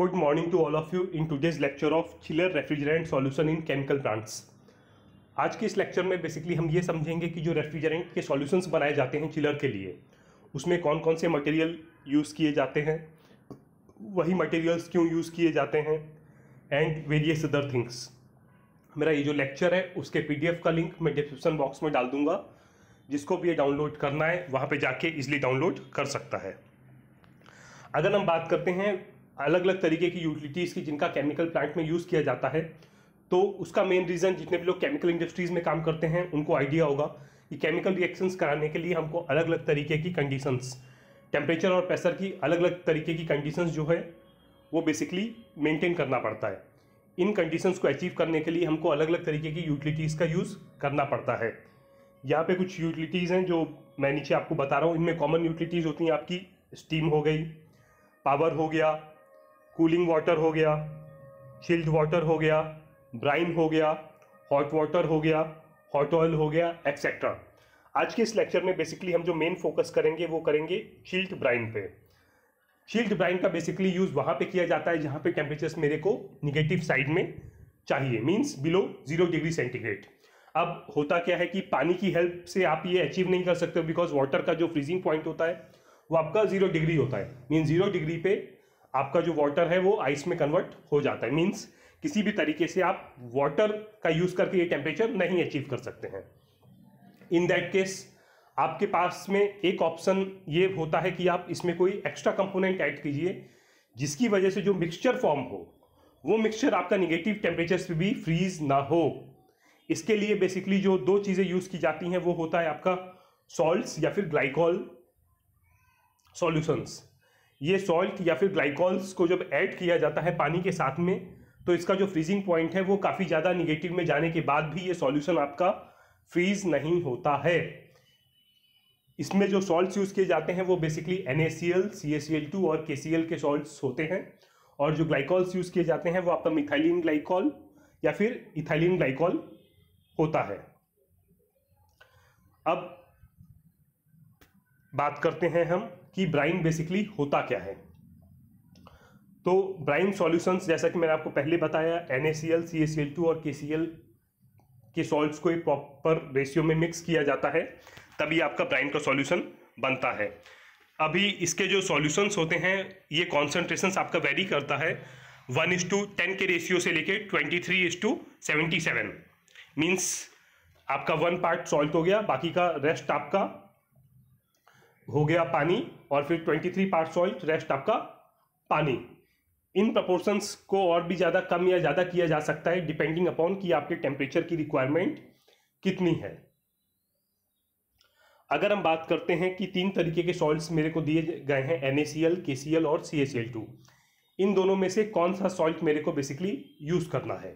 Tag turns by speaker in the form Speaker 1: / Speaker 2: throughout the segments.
Speaker 1: good morning to all of you in today's lecture of chiller refrigerant solution in chemical plants आज के इस lecture में basically हम ये समझेंगे कि जो रेफ्रिजरेंट के सॉल्यूशंस बनाए जाते हैं चिलर के लिए उसमें कौन कौन से मटेरियल यूज़ किए जाते हैं वही मटेरियल्स क्यों यूज़ किए जाते हैं एंड वेरियस अदर थिंग्स मेरा ये जो लेक्चर है उसके एफ का लिंक मैं डिस्क्रिप्शन बॉक्स में डाल दूंगा जिसको भी ये डाउनलोड करना है वहाँ पर जाके इजली डाउनलोड कर सकता है अगर हम बात करते हैं अलग अलग तरीके की यूटिलिटीज़ की जिनका केमिकल प्लांट में यूज़ किया जाता है तो उसका मेन रीज़न जितने भी लोग केमिकल इंडस्ट्रीज़ में काम करते हैं उनको आइडिया होगा कि केमिकल रिएक्शंस कराने के लिए हमको अलग अलग तरीके की कंडीशंस टेम्परेचर और प्रेशर की अलग अलग तरीके की कंडीशंस जो है वो बेसिकली मेंटेन करना पड़ता है इन कंडीशंस को अचीव करने के लिए हमको अलग अलग तरीके की यूटिलिटीज़ का यूज़ करना पड़ता है यहाँ पे कुछ यूटिलिटीज़ हैं जो मैं नीचे आपको बता रहा हूँ इनमें कॉमन यूटिलिटीज़ होती हैं आपकी स्टीम हो गई पावर हो गया कूलिंग वाटर हो गया चिल्ड वाटर हो गया ब्राइन हो गया हॉट वाटर हो गया हॉट ऑयल हो गया एक्सेट्रा आज के इस लेक्चर में बेसिकली हम जो मेन फोकस करेंगे वो करेंगे चिल्ड ब्राइन पे चिल्ड ब्राइन का बेसिकली यूज़ वहाँ पे किया जाता है जहाँ पे टेम्परेचर मेरे को निगेटिव साइड में चाहिए means below zero degree centigrade अब होता क्या है कि पानी की हेल्प से आप ये अचीव नहीं कर सकते बिकॉज वाटर का जो फ्रीजिंग पॉइंट होता है वो आपका जीरो डिग्री होता है मीन जीरो डिग्री पे आपका जो वाटर है वो आइस में कन्वर्ट हो जाता है मीन्स किसी भी तरीके से आप वाटर का यूज़ करके ये टेम्परेचर नहीं अचीव कर सकते हैं इन दैट केस आपके पास में एक ऑप्शन ये होता है कि आप इसमें कोई एक्स्ट्रा कंपोनेंट ऐड कीजिए जिसकी वजह से जो मिक्सचर फॉर्म हो वो मिक्सचर आपका निगेटिव टेम्परेचर पे भी फ्रीज ना हो इसके लिए बेसिकली जो दो चीज़ें यूज़ की जाती हैं वो होता है आपका सॉल्ट्स या फिर ग्लाइकॉल सॉल्यूशंस ये सॉल्ट या फिर ग्लाइकॉल्स को जब ऐड किया जाता है पानी के साथ में तो इसका जो फ्रीजिंग पॉइंट है वो काफ़ी ज़्यादा निगेटिव में जाने के बाद भी ये सॉल्यूशन आपका फ्रीज नहीं होता है इसमें जो सॉल्ट्स यूज़ किए जाते हैं वो बेसिकली एन ए और के के सॉल्ट्स होते हैं और जो ग्लाइकॉल्स यूज़ किए जाते हैं वो आपका मिथाइलिन ग्लाइकॉल या फिर इथाइलिन ग्लाइकॉल होता है अब बात करते हैं हम कि ब्राइन बेसिकली होता क्या है तो ब्राइन सॉल्यूशंस जैसा कि मैंने आपको पहले बताया N A C L C C L two और के सी एल के सॉल्ट्स को एक प्रॉपर रेशियो में मिक्स किया जाता है तभी आपका ब्राइन का सॉल्यूशन बनता है अभी इसके जो सॉल्यूशंस होते हैं ये कॉन्सेंट्रेशन आपका वेरी करता है वन इज टू टेन के रेशियो से लेके twenty three is to seventy seven means आपका वन पार्ट सॉल्ट हो गया बाकी का रेस्ट आपका हो गया पानी और फिर 23 पार्ट सॉइल रेस्ट आपका पानी इन प्रपोर्शंस को और भी ज़्यादा कम या ज़्यादा किया जा सकता है डिपेंडिंग अपॉन कि आपके टेम्परेचर की रिक्वायरमेंट कितनी है अगर हम बात करते हैं कि तीन तरीके के सॉइल्स मेरे को दिए गए हैं एन ए और सी इन दोनों में से कौन सा सॉइल्ट मेरे को बेसिकली यूज़ करना है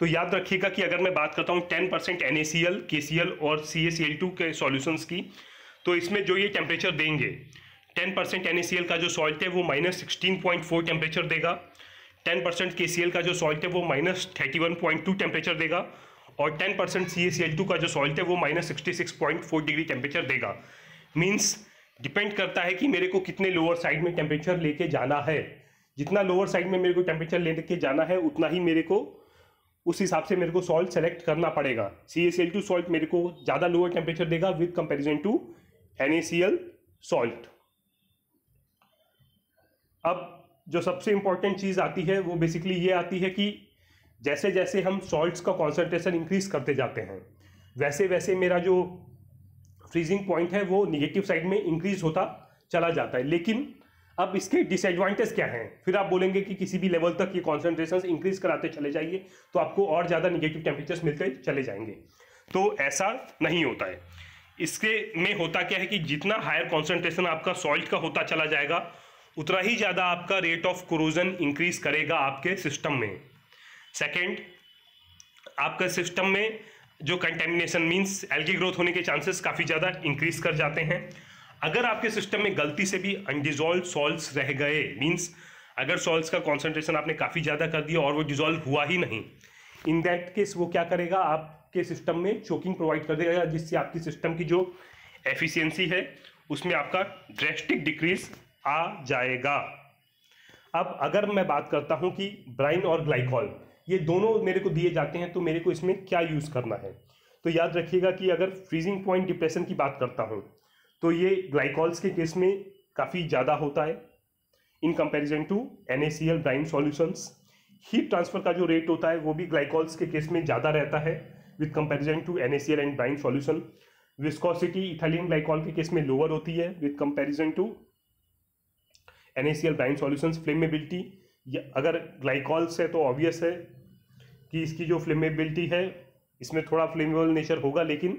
Speaker 1: तो याद रखिएगा कि अगर मैं बात करता हूँ टेन परसेंट एन ए और सी के सॉल्यूशंस की तो इसमें जो ये टेम्परेचर देंगे टेन परसेंट एन का जो सॉल्ट है वो minus sixteen point four temperature देगा टेन परसेंट के का जो सॉल्ट है वो minus thirty one point two temperature देगा और ten percent C C L two का जो सॉल्ट है वो minus sixty six point four degree temperature देगा मीन्स डिपेंड करता है कि मेरे को कितने लोअर साइड में टेम्परेचर लेके जाना है जितना लोअर साइड में मेरे को टेम्परेचर ले के जाना है उतना ही मेरे को उस हिसाब से मेरे को सॉल्ट सेलेक्ट करना पड़ेगा C S C L two salt मेरे को ज़्यादा लोअर टेम्परेचर देगा with comparison to NaCl salt अब जो सबसे इंपॉर्टेंट चीज़ आती है वो बेसिकली ये आती है कि जैसे जैसे हम सॉल्ट्स का कॉन्सेंट्रेशन इंक्रीज करते जाते हैं वैसे वैसे मेरा जो फ्रीजिंग पॉइंट है वो निगेटिव साइड में इंक्रीज होता चला जाता है लेकिन अब इसके डिसएडवांटेज क्या हैं फिर आप बोलेंगे कि किसी भी लेवल तक ये कॉन्सेंट्रेशन इंक्रीज कराते चले जाइए तो आपको और ज़्यादा निगेटिव टेम्परेचर्स मिलते चले जाएंगे तो ऐसा नहीं होता है इसके में होता क्या है कि जितना हायर कॉन्सेंट्रेशन आपका सॉल्ट का होता चला जाएगा उतना ही ज़्यादा आपका रेट ऑफ क्रोजन इंक्रीज करेगा आपके सिस्टम में सेकेंड आपका सिस्टम में जो कंटेमिनेशन मीन्स एल्गी ग्रोथ होने के चांसेस काफ़ी ज़्यादा इंक्रीज कर जाते हैं अगर आपके सिस्टम में गलती से भी अनडिजॉल्व सॉल्ट्स रह गए मीन्स अगर सॉल्ट्स का कॉन्सेंट्रेशन आपने काफ़ी ज़्यादा कर दिया और वो डिजॉल्व हुआ ही नहीं इन दैट केस वो क्या करेगा आप के सिस्टम में चोकिंग प्रोवाइड कर देगा जिससे आपकी सिस्टम की जो एफिशिएंसी है उसमें आपका ड्रेस्टिक डिक्रीज आ जाएगा अब अगर मैं बात करता हूं कि ब्राइन और ग्लाइकॉल ये दोनों मेरे को दिए जाते हैं तो मेरे को इसमें क्या यूज़ करना है तो याद रखिएगा कि अगर फ्रीजिंग पॉइंट डिप्रेशन की बात करता हूं तो ये ग्लाइकॉल्स के केस में काफ़ी ज़्यादा होता है in comparison to N A C L brine solutions heat transfer का जो रेट होता है वो भी ग्लाइकॉल्स के केस में ज़्यादा रहता है with comparison to NaCl and brine solution viscosity ethylene glycol के केस में लोअर होती है with comparison to NACL brine solution flammability अगर ग्लाइकॉल्स है तो ऑब्वियस है कि इसकी जो फ्लेमेबिलिटी है इसमें थोड़ा फ्लेमेबल नेचर होगा लेकिन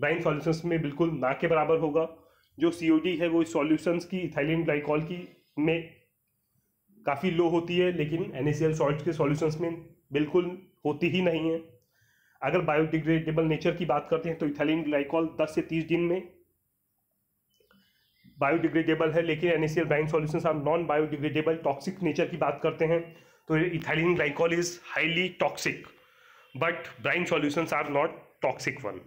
Speaker 1: ब्राइन सॉल्यूशंस में बिल्कुल ना के बराबर होगा जो सी है वो इस सॉल्यूशंस की इथाइलिन ग्लाइकॉल की में काफ़ी लो होती है लेकिन एन सॉल्ट के सॉल्यूशंस में बिल्कुल होती ही नहीं है अगर बायोडिग्रेडेबल नेचर की बात करते हैं तो इथेलिन ग्लाइकॉल 10 से 30 दिन में बायोडिग्रेडेबल है लेकिन NACL brine solutions are non biodegradable toxic nature की बात करते हैं तो ethylene glycol is highly toxic but brine solutions are not toxic one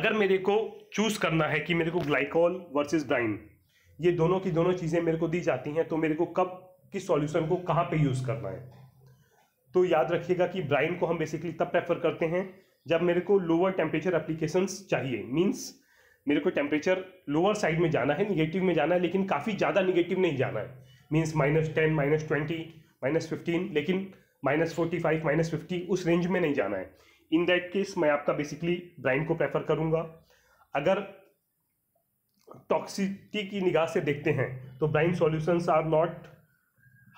Speaker 1: अगर मेरे को चूज करना है कि मेरे को ग्लाइकॉल वर्सेज ब्राइन ये दोनों की दोनों चीज़ें मेरे को दी जाती हैं तो मेरे को कब किस सॉल्यूशन को कहाँ पे यूज़ करना है तो याद रखिएगा कि ब्राइन को हम बेसिकली तब प्रेफर करते हैं जब मेरे को लोअर टेम्परेचर अप्लीकेशन चाहिए मीन्स मेरे को टेम्परेचर लोअर साइड में जाना है निगेटिव में जाना है लेकिन काफ़ी ज़्यादा निगेटिव नहीं जाना है means minus ten minus twenty minus fifteen लेकिन minus forty five minus fifty उस रेंज में नहीं जाना है इन दैट केस मैं आपका बेसिकली ब्राइन को प्रेफर करूँगा अगर टॉक्सिटी की निगाह से देखते हैं तो brine solutions are not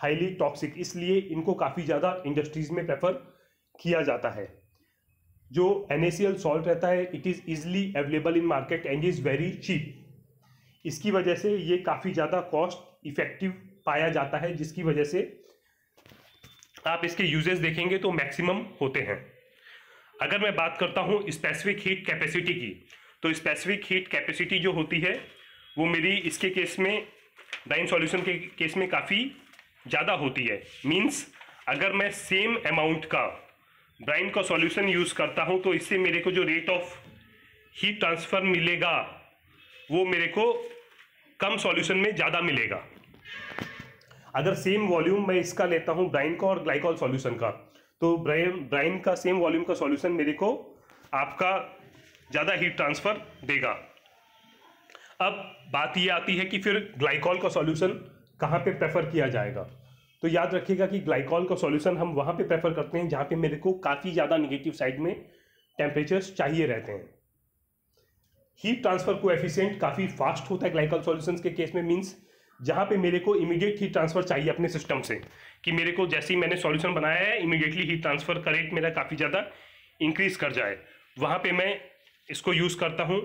Speaker 1: highly toxic इसलिए इनको काफ़ी ज़्यादा इंडस्ट्रीज़ में प्रेफर किया जाता है जो एन सॉल्ट रहता है it is easily available in market and is very cheap इसकी वजह से ये काफ़ी ज़्यादा कॉस्ट इफ़ेक्टिव पाया जाता है जिसकी वजह से आप इसके यूजेस देखेंगे तो मैक्सिमम होते हैं अगर मैं बात करता हूँ स्पेसिफिक हीट कैपेसिटी की तो स्पेसिफिक हीट कैपेसिटी जो होती है वो मेरी इसके केस में डाइन सॉल्यूशन के केस में काफ़ी ज़्यादा होती है मीन्स अगर मैं सेम अमाउंट का ब्राइन का सॉल्यूशन यूज़ करता हूँ तो इससे मेरे को जो रेट ऑफ हीट ट्रांसफ़र मिलेगा वो मेरे को कम सॉल्यूशन में ज़्यादा मिलेगा अगर सेम वॉल्यूम मैं इसका लेता हूँ ब्राइन का और ग्लाइकॉल सॉल्यूशन का तो ब्राइन ब्राइन का सेम वॉल्यूम का सॉल्यूशन मेरे को आपका ज़्यादा हीट ट्रांसफ़र देगा अब बात ये आती है कि फिर ग्लाइकॉल का सॉल्यूशन कहाँ पे प्रेफर किया जाएगा तो याद रखिएगा कि ग्लाइकॉल का सॉल्यूशन हम वहाँ पे प्रेफर करते हैं जहाँ पे मेरे को काफ़ी ज़्यादा निगेटिव साइड में टेम्परेचर्स चाहिए रहते हैं हीट ट्रांसफ़र को एफिशियंट काफ़ी फास्ट होता है ग्लाइकॉल सोल्यूशन के केस में मीन्स जहाँ पे मेरे को इमीडिएट हीट ट्रांसफ़र चाहिए अपने सिस्टम से कि मेरे को जैसे ही मैंने सॉल्यूशन बनाया है इमीडिएटली हीट ट्रांसफ़र का रेट मेरा काफ़ी ज़्यादा इंक्रीज़ कर जाए वहाँ पे मैं इसको यूज़ करता हूँ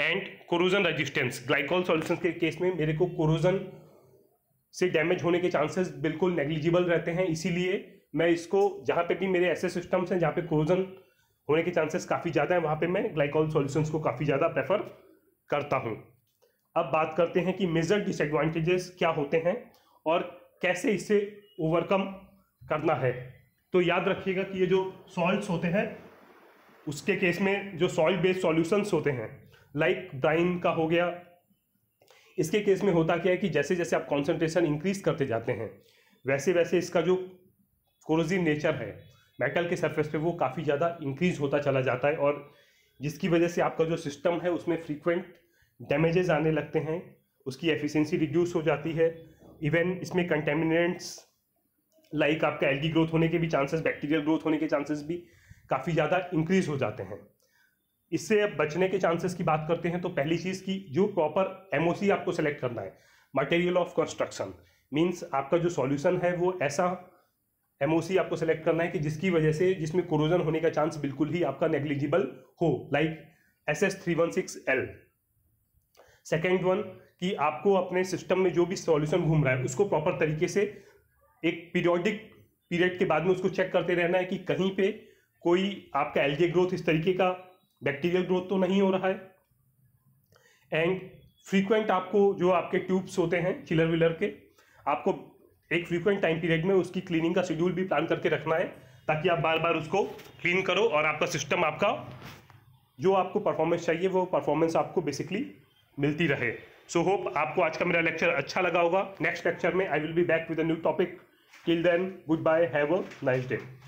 Speaker 1: and corrosion resistance glycol solutions के केस में मेरे को कोरोजन से डैमेज होने के चांसेस बिल्कुल नेग्लिजिबल रहते हैं इसीलिए मैं इसको जहाँ पे भी मेरे ऐसे सिस्टम्स हैं जहाँ पे क्रोजन होने के चांसेस काफ़ी ज़्यादा हैं वहाँ पे मैं ग्लाइकॉल सॉल्यूशंस को काफ़ी ज़्यादा प्रेफर करता हूँ अब बात करते हैं कि मेजर डिसएडवांटेजेस क्या होते हैं और कैसे इसे ओवरकम करना है तो याद रखिएगा कि ये जो सॉल्ट्स होते हैं उसके केस में जो सॉइल बेस्ड सॉल्यूशंस होते हैं लाइक like ब्राइन का हो गया इसके केस में होता क्या है कि जैसे जैसे आप कॉन्सेंट्रेशन इंक्रीज करते जाते हैं वैसे वैसे इसका जो कोरोजिव नेचर है मेटल के सरफेस पे वो काफ़ी ज़्यादा इंक्रीज होता चला जाता है और जिसकी वजह से आपका जो सिस्टम है उसमें फ्रीक्वेंट डैमेजेस आने लगते हैं उसकी एफिशिएंसी रिड्यूस हो जाती है इवन इसमें कंटेमिनेंट्स लाइक आपका एल्गी ग्रोथ होने के भी चांसेस बैक्टीरियल ग्रोथ होने के चांसेस भी काफ़ी ज़्यादा इंक्रीज हो जाते हैं इससे बचने के चांसेस की बात करते हैं तो पहली चीज़ की जो प्रॉपर एमओसी आपको सेलेक्ट करना है मटेरियल ऑफ कंस्ट्रक्शन मीन्स आपका जो सॉल्यूशन है वो ऐसा एमओसी आपको सेलेक्ट करना है कि जिसकी वजह से जिसमें क्रोजन होने का चांस बिल्कुल ही आपका नेग्लिजिबल हो like S S three one six L second one कि आपको अपने सिस्टम में जो भी सॉल्यूशन घूम रहा है उसको प्रॉपर तरीके से एक पीरियोडिक पीरियड के बाद में उसको चेक करते रहना है कि कहीं पे कोई आपका एलजे ग्रोथ इस तरीके का बैक्टीरियल ग्रोथ तो नहीं हो रहा है एंड फ्रीक्वेंट आपको जो आपके ट्यूब्स होते हैं चिलर विलर के आपको एक फ्रीक्वेंट टाइम पीरियड में उसकी क्लीनिंग का शेड्यूल भी प्लान करके रखना है ताकि आप बार बार उसको क्लीन करो और आपका सिस्टम आपका जो आपको परफॉर्मेंस चाहिए वो परफॉर्मेंस आपको बेसिकली मिलती रहे सो so, होप आपको आज का मेरा लेक्चर अच्छा लगा होगा नेक्स्ट लेक्चर में I will be back with a new topic till then goodbye have a nice day